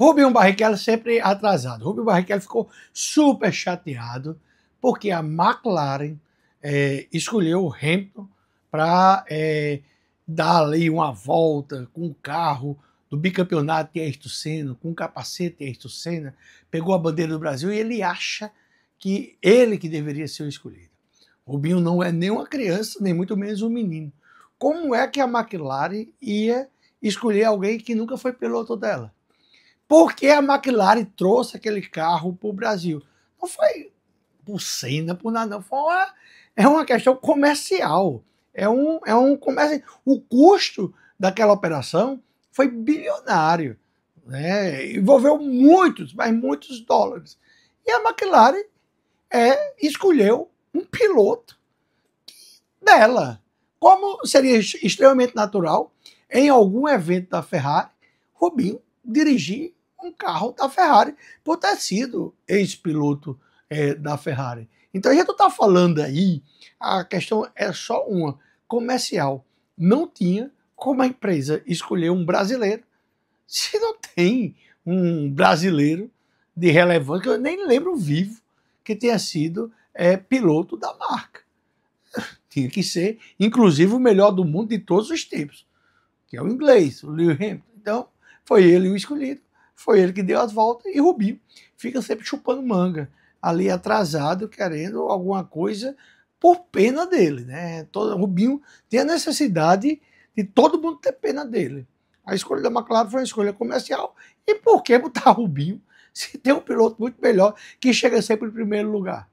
Rubinho Barrichello sempre atrasado. Rubinho Barrichello ficou super chateado porque a McLaren é, escolheu o Hamilton para é, dar ali uma volta com o carro do bicampeonato de Ayrton Senna, com o capacete de Ayrton Senna, pegou a bandeira do Brasil e ele acha que ele que deveria ser o escolhido. Rubinho não é nem uma criança, nem muito menos um menino. Como é que a McLaren ia escolher alguém que nunca foi piloto dela? porque a McLaren trouxe aquele carro para o Brasil. Não foi por cena, por nada, não. Foi uma, é uma questão comercial. É um, é um comércio. O custo daquela operação foi bilionário. Né? Envolveu muitos, mas muitos dólares. E a McLaren é, escolheu um piloto dela. Como seria extremamente natural, em algum evento da Ferrari, Rubinho dirigir um carro da Ferrari por ter sido ex-piloto é, da Ferrari. Então a gente está falando aí, a questão é só uma: comercial. Não tinha como a empresa escolher um brasileiro se não tem um brasileiro de relevância, que eu nem lembro vivo, que tenha sido é, piloto da marca. tinha que ser, inclusive, o melhor do mundo de todos os tempos, que é o inglês, o Lewis Hamilton. Então, foi ele o escolhido. Foi ele que deu as voltas e Rubinho fica sempre chupando manga, ali atrasado, querendo alguma coisa por pena dele, né? Todo, Rubinho tem a necessidade de todo mundo ter pena dele. A escolha da McLaren foi uma escolha comercial. E por que botar Rubinho se tem um piloto muito melhor que chega sempre em primeiro lugar?